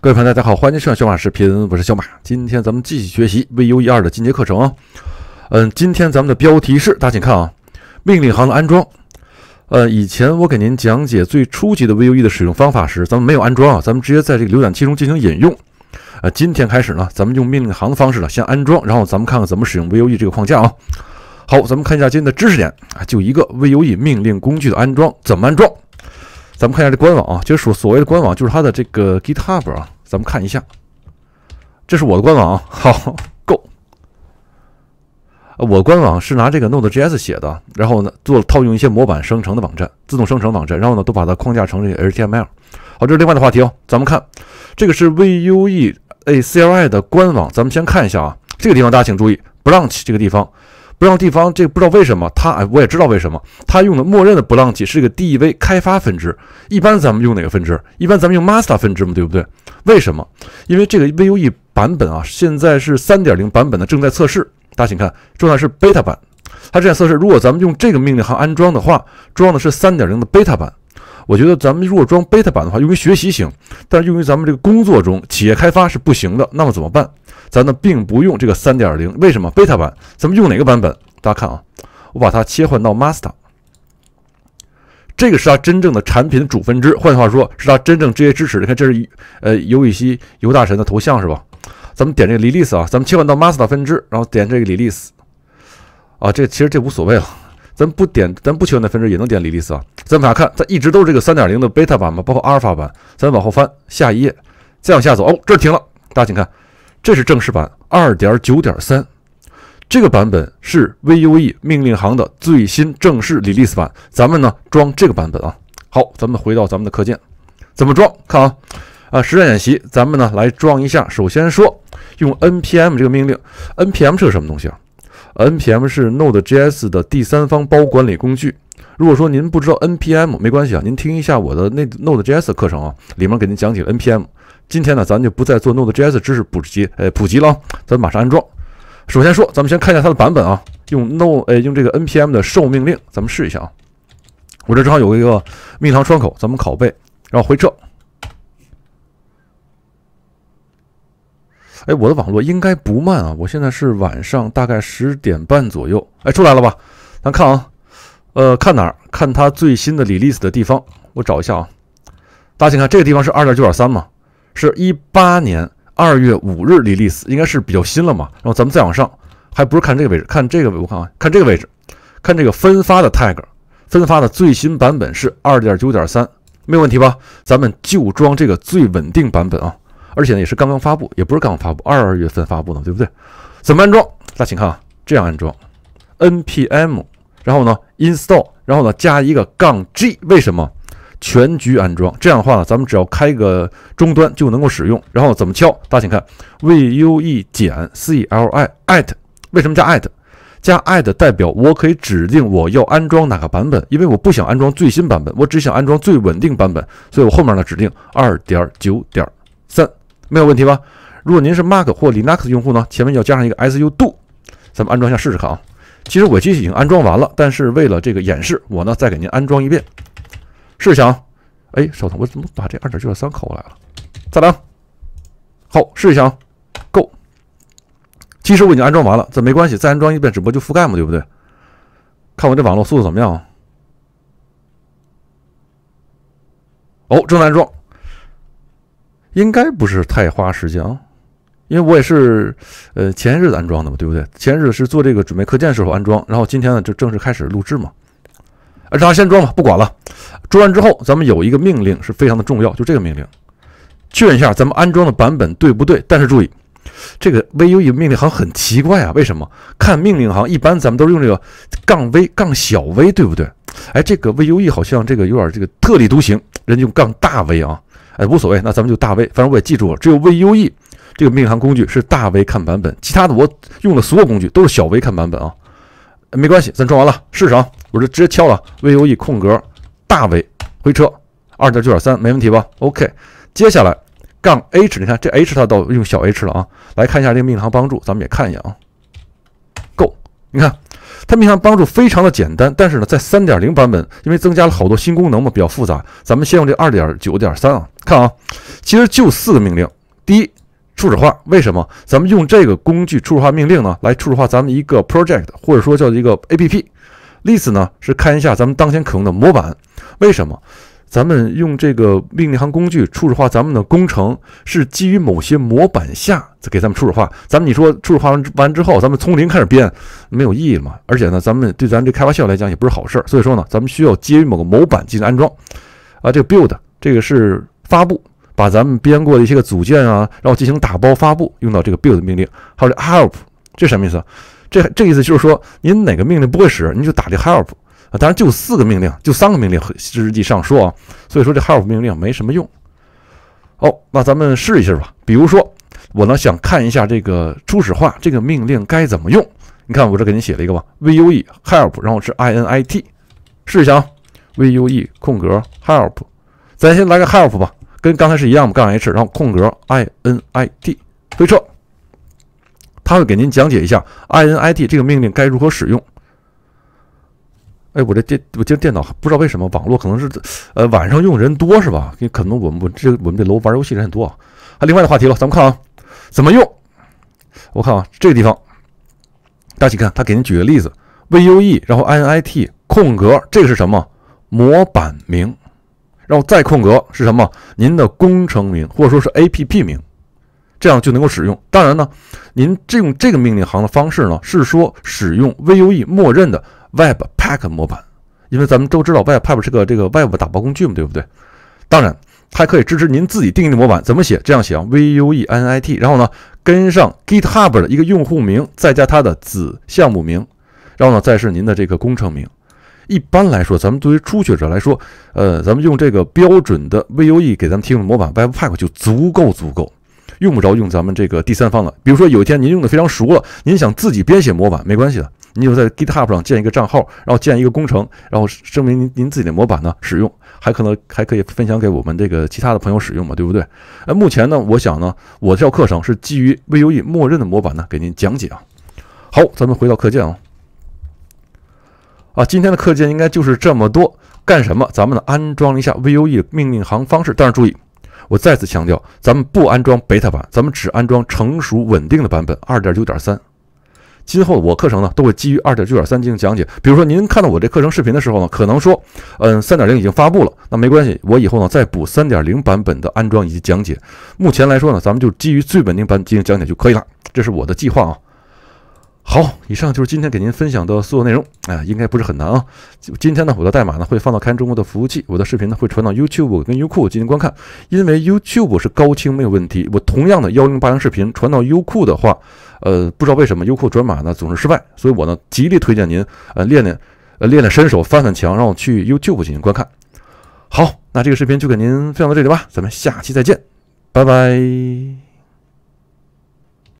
各位朋友，大家好，欢迎收看小马视频，我是小马。今天咱们继续学习 Vue 二的进阶课程啊。嗯，今天咱们的标题是，大家请看啊，命令行的安装。呃，以前我给您讲解最初级的 Vue 的使用方法时，咱们没有安装啊，咱们直接在这个浏览器中进行引用。呃，今天开始呢，咱们用命令行的方式呢，先安装，然后咱们看看怎么使用 Vue 这个框架啊。好，咱们看一下今天的知识点啊，就一个 Vue 命令工具的安装，怎么安装？咱们看一下这官网啊，就是所所谓的官网，就是它的这个 GitHub 啊。咱们看一下，这是我的官网。好，Go，我官网是拿这个 Node.js 写的，然后呢做套用一些模板生成的网站，自动生成网站，然后呢都把它框架成这个 HTML。好，这是另外的话题哦。咱们看，这个是 Vue A CLI 的官网，咱们先看一下啊。这个地方大家请注意，Branch 这个地方。不让地方，这个不知道为什么他哎，我也知道为什么他用的默认的不浪器是一个 DEV 开发分支。一般咱们用哪个分支？一般咱们用 master 分支嘛，对不对？为什么？因为这个 Vue 版本啊，现在是3.0版本的正在测试。大家请看，重要是 beta 版。它正在测试。如果咱们用这个命令行安装的话，装的是3.0的 beta 版。我觉得咱们如果装 beta 版的话，用于学习行，但是用于咱们这个工作中企业开发是不行的。那么怎么办？咱呢并不用这个三点零，为什么？beta 版，咱们用哪个版本？大家看啊，我把它切换到 master，这个是它真正的产品主分支，换句话说，是它真正直接支持。你看，这是呃尤雨西尤大神的头像是吧？咱们点这个 release 啊，咱们切换到 master 分支，然后点这个 release 啊，这其实这无所谓了，咱不点，咱不切换分支也能点 release 啊。咱往下看，它一直都是这个三点零的 beta 版嘛，包括 alpha 版。咱往后翻下一页，再往下走，哦，这儿停了，大家请看。这是正式版二点九点三，这个版本是 Vue 命令行的最新正式 Release 版，咱们呢装这个版本啊。好，咱们回到咱们的课件，怎么装？看啊，啊，实战演习，咱们呢来装一下。首先说用 NPM 这个命令，NPM 是个什么东西啊？NPM 是 Node.js 的第三方包管理工具。如果说您不知道 NPM 没关系啊，您听一下我的那 Node.js 课程啊，里面给您讲解 NPM。今天呢，咱就不再做 Node.js 知识普及，呃，普及了啊。咱马上安装。首先说，咱们先看一下它的版本啊。用 No 哎，用这个 NPM 的 show 命令，咱们试一下啊。我这正好有一个蜜糖窗口，咱们拷贝，然后回撤。哎，我的网络应该不慢啊。我现在是晚上大概十点半左右。哎，出来了吧？咱看啊。呃，看哪儿？看它最新的 release 的地方，我找一下啊。大家请看，这个地方是二点九点三嘛，是一八年二月五日 release，应该是比较新了嘛。然后咱们再往上，还不是看这个位置，看这个，我看啊，看这个位置，看这个分发的 tag，分发的最新版本是二点九点三，没有问题吧？咱们就装这个最稳定版本啊，而且呢也是刚刚发布，也不是刚刚发布，二月份发布的，对不对？怎么安装？大家请看啊，这样安装，npm。然后呢，install，然后呢加一个杠 g，为什么？全局安装。这样的话呢，咱们只要开一个终端就能够使用。然后怎么敲？大家请看，vue-cli 减 at，为什么加 at？加 at 代表我可以指定我要安装哪个版本，因为我不想安装最新版本，我只想安装最稳定版本，所以我后面呢指定二点九点三，没有问题吧？如果您是 Mac 或 Linux 用户呢，前面要加上一个 su do，咱们安装一下试试看啊。其实我机器已经安装完了，但是为了这个演示，我呢再给您安装一遍，试一下啊。哎，稍等，我怎么把这二点九二三抠过来了？再来，好，试一下啊。Go，其实我已经安装完了，这没关系，再安装一遍，只不过就覆盖嘛，对不对？看我这网络速度怎么样？哦，正在安装，应该不是太花时间啊。因为我也是，呃，前些日子安装的嘛，对不对？前些日子是做这个准备课件时候安装，然后今天呢就正式开始录制嘛。让他先装吧，不管了。装完之后，咱们有一个命令是非常的重要，就这个命令，确认一下咱们安装的版本对不对。但是注意，这个 Vue 命令行很奇怪啊，为什么？看命令行，一般咱们都是用这个杠 v 杠小 v，对不对？哎，这个 Vue 好像这个有点这个特立独行，人家用杠大 V 啊。哎，无所谓，那咱们就大 V，反正我也记住了，只有 Vue。这个命航工具是大 V 看版本，其他的我用的所有工具都是小 V 看版本啊。没关系，咱装完了试试啊。我就直接敲了 V O E 空格，大 V 回车，二点九点三，没问题吧？OK，接下来杠 H，你看这 H 它到用小 H 了啊。来看一下这个命航帮助，咱们也看一眼啊。够，你看它命航帮助非常的简单，但是呢，在三点零版本，因为增加了好多新功能嘛，比较复杂。咱们先用这二点九点三啊，看啊，其实就四个命令，第一。初始化为什么咱们用这个工具初始化命令呢？来初始化咱们一个 project，或者说叫一个 app。例子呢是看一下咱们当前可用的模板。为什么咱们用这个命令行工具初始化咱们的工程是基于某些模板下给咱们初始化？咱们你说初始化完完之后，咱们从零开始编没有意义嘛？而且呢，咱们对咱这开发效率来讲也不是好事儿。所以说呢，咱们需要基于某个模板进行安装。啊，这个 build 这个是发布。把咱们编过的一些个组件啊，然后进行打包发布，用到这个 build 命令，还有这 help，这什么意思啊？这这意思就是说，您哪个命令不会使，您就打这 help。啊，当然就四个命令，就三个命令实际上说啊，所以说这 help 命令没什么用。哦，那咱们试一下吧。比如说我呢想看一下这个初始化这个命令该怎么用，你看我这给您写了一个吧，v u e help，然后是 i n i t，试一下啊，v u e 空格 help，咱先来个 help 吧。跟刚才是一样，杠 H，然后空格 INIT，回车，他会给您讲解一下 INIT 这个命令该如何使用。哎，我这电，我这电脑不知道为什么网络可能是，呃，晚上用人多是吧？可能我们我这我们这楼玩游戏人很多啊。啊，另外的话题了，咱们看啊，怎么用？我看啊，这个地方，大家请看，他给您举个例子 v u e 然后 INIT，空格，这个是什么？模板名。然后再空格是什么？您的工程名或者说是 APP 名，这样就能够使用。当然呢，您这用这个命令行的方式呢，是说使用 Vue 默认的 Webpack 模板，因为咱们都知道 Webpack 是个这个 Web 打包工具嘛，对不对？当然，还可以支持您自己定义的模板，怎么写？这样写啊，Vue-NIT，然后呢，跟上 GitHub 的一个用户名，再加它的子项目名，然后呢，再是您的这个工程名。一般来说，咱们作为初学者来说，呃，咱们用这个标准的 Vue 给咱们提供的模板 Webpack 就足够足够，用不着用咱们这个第三方了。比如说有一天您用的非常熟了，您想自己编写模板，没关系的，您就在 GitHub 上建一个账号，然后建一个工程，然后声明您您自己的模板呢使用，还可能还可以分享给我们这个其他的朋友使用嘛，对不对？呃，目前呢，我想呢，我套课程是基于 Vue 默认的模板呢给您讲解啊。好，咱们回到课件啊。啊，今天的课件应该就是这么多。干什么？咱们呢安装一下 Vue 命令行方式。但是注意，我再次强调，咱们不安装 beta 版，咱们只安装成熟稳定的版本2.9.3。今后我课程呢都会基于2.9.3进行讲解。比如说您看到我这课程视频的时候呢，可能说，嗯，3.0已经发布了，那没关系，我以后呢再补3.0版本的安装以及讲解。目前来说呢，咱们就基于最稳定版进行讲解就可以了。这是我的计划啊。好，以上就是今天给您分享的所有内容。啊，应该不是很难啊。今天呢，我的代码呢会放到看中国的服务器，我的视频呢会传到 YouTube 跟优酷进行观看。因为 YouTube 是高清没有问题，我同样的幺零八零视频传到优酷的话，呃，不知道为什么优酷转码呢总是失败，所以我呢极力推荐您呃练练呃练练身手翻翻墙，然后去 YouTube 进行观看。好，那这个视频就给您分享到这里吧，咱们下期再见，拜拜。